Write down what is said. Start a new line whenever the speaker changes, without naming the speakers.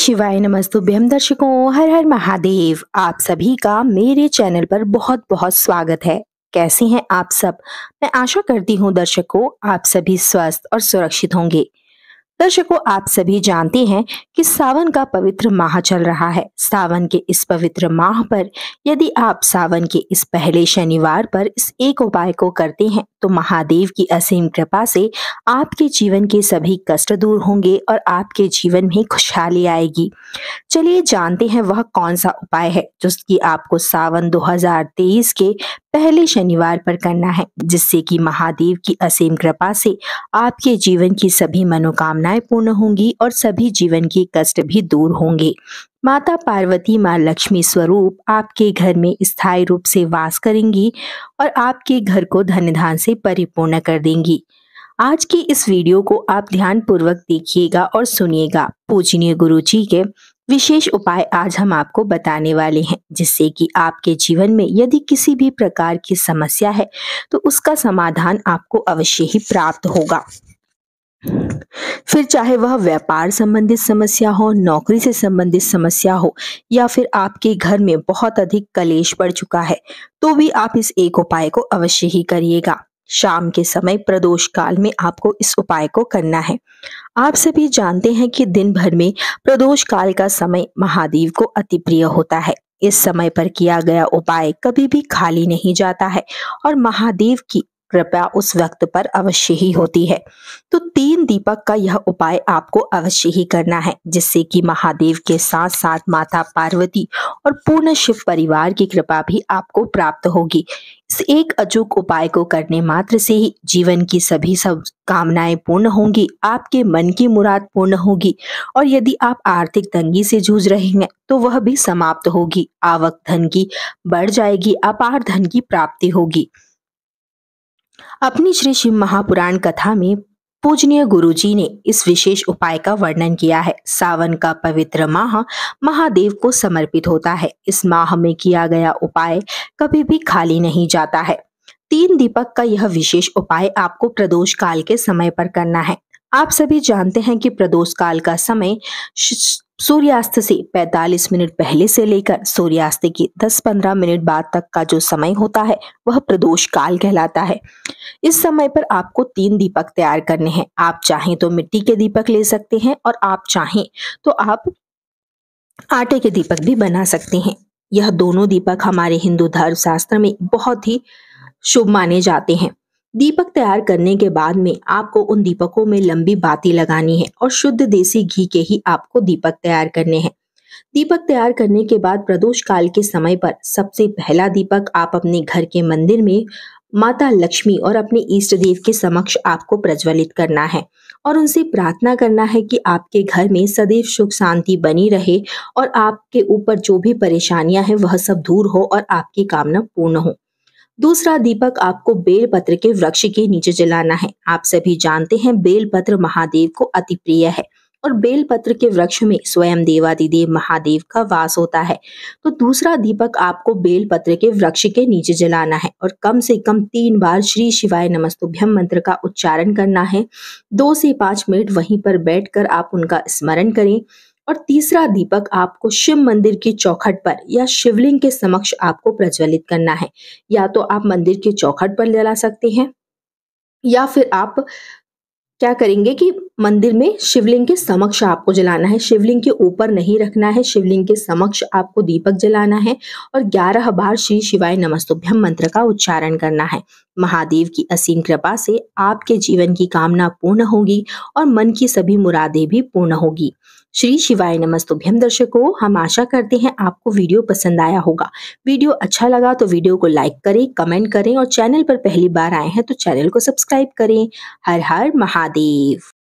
शिवाय नमस्तुभ्यम दर्शकों हर हर महादेव आप सभी का मेरे चैनल पर बहुत बहुत स्वागत है कैसे हैं आप सब मैं आशा करती हूं दर्शकों आप सभी स्वस्थ और सुरक्षित होंगे दर्शकों आप सभी जानते हैं कि सावन का पवित्र माह चल रहा है सावन के इस पवित्र माह पर यदि आप सावन के इस पहले शनिवार पर इस एक उपाय को करते हैं तो महादेव की असीम कृपा से आपके जीवन के सभी कष्ट दूर होंगे और आपके जीवन में खुशहाली आएगी चलिए जानते हैं वह कौन सा उपाय है जिसकी आपको सावन 2023 के पहले शनिवार पर करना है जिससे कि महादेव की असीम कृपा से आपके जीवन की सभी मनोकामनाएं पूर्ण होंगी और सभी जीवन के कष्ट भी दूर होंगे माता पार्वती माँ लक्ष्मी स्वरूप आपके घर में स्थायी रूप से वास करेंगी और आपके घर को धन धान से परिपूर्ण कर देंगी आज की इस वीडियो को आप ध्यान पूर्वक देखिएगा और सुनिएगा पूजनीय गुरु जी के विशेष उपाय आज हम आपको बताने वाले हैं जिससे कि आपके जीवन में यदि किसी भी प्रकार की समस्या है तो उसका समाधान आपको अवश्य ही प्राप्त होगा फिर चाहे वह व्यापार संबंधित समस्या हो नौकरी से संबंधित समस्या हो या फिर आपके घर में बहुत अधिक कलेश पड़ चुका है तो भी आप इस एक उपाय को अवश्य ही करिएगा शाम के समय प्रदोष काल में आपको इस उपाय को करना है आप सभी जानते हैं कि दिन भर में प्रदोष काल का समय महादेव को अति प्रिय होता है इस समय पर किया गया उपाय कभी भी खाली नहीं जाता है और महादेव की कृपा उस वक्त पर अवश्य ही होती है तो तीन दीपक का यह उपाय आपको अवश्य ही करना है जिससे कि महादेव के साथ साथ माता पार्वती और पूर्ण शिव परिवार की कृपा भी आपको प्राप्त होगी इस एक अचूक उपाय को करने मात्र से ही जीवन की सभी सब कामनाएं पूर्ण होंगी आपके मन की मुराद पूर्ण होगी और यदि आप आर्थिक तंगी से जूझ रहे हैं तो वह भी समाप्त होगी आवक धन की बढ़ जाएगी अपार धन की प्राप्ति होगी अपनी श्री शिव महापुराण कथा में पूजनीय गुरुजी ने इस विशेष उपाय का वर्णन किया है सावन का पवित्र माह महादेव को समर्पित होता है इस माह में किया गया उपाय कभी भी खाली नहीं जाता है तीन दीपक का यह विशेष उपाय आपको प्रदोष काल के समय पर करना है आप सभी जानते हैं कि प्रदोष काल का समय सूर्यास्त से 45 मिनट पहले से लेकर सूर्यास्त के 10-15 मिनट बाद तक का जो समय होता है वह प्रदोष काल कहलाता है इस समय पर आपको तीन दीपक तैयार करने हैं आप चाहें तो मिट्टी के दीपक ले सकते हैं और आप चाहें तो आप आटे के दीपक भी बना सकते हैं यह दोनों दीपक हमारे हिंदू धर्म शास्त्र में बहुत ही शुभ माने जाते हैं दीपक तैयार करने के बाद में आपको उन दीपकों में लंबी बाती लगानी है और शुद्ध देसी घी के ही आपको दीपक तैयार करने हैं दीपक तैयार करने के बाद प्रदोष काल के समय पर सबसे पहला दीपक आप अपने घर के मंदिर में माता लक्ष्मी और अपने इष्ट देव के समक्ष आपको प्रज्वलित करना है और उनसे प्रार्थना करना है कि आपके घर में सदैव सुख शांति बनी रहे और आपके ऊपर जो भी परेशानियां हैं वह सब दूर हो और आपकी कामना पूर्ण हो दूसरा दीपक आपको बेलपत्र के वृक्ष के नीचे जलाना है आप सभी जानते हैं बेलपत्र महादेव को अति प्रिय है और बेलपत्र के वृक्ष में स्वयं देवादिदेव महादेव का वास होता है तो दूसरा दीपक आपको बेलपत्र के वृक्ष के नीचे जलाना है और कम से कम तीन बार श्री शिवाय नमस्तुभ्यम मंत्र का उच्चारण करना है दो से पांच मिनट वहीं पर बैठकर आप उनका स्मरण करें और तीसरा दीपक आपको शिव मंदिर की चौखट पर या शिवलिंग के समक्ष आपको प्रज्वलित करना है या तो आप मंदिर की चौखट पर जला सकते हैं या फिर आप क्या करेंगे कि मंदिर में शिवलिंग के समक्ष आपको जलाना है शिवलिंग के ऊपर नहीं रखना है शिवलिंग के समक्ष आपको दीपक जलाना है और ग्यारह बार श्री शिवाय नमस्तुभ्यम मंत्र का उच्चारण करना है महादेव की असीम कृपा से आपके जीवन की कामना पूर्ण होगी और मन की सभी मुरादें भी पूर्ण होगी श्री शिवाय नमस्तुभ्यम दर्शकों हम आशा करते हैं आपको वीडियो पसंद आया होगा वीडियो अच्छा लगा तो वीडियो को लाइक करें कमेंट करें और चैनल पर पहली बार आए हैं तो चैनल को सब्सक्राइब करें हर हर महादेव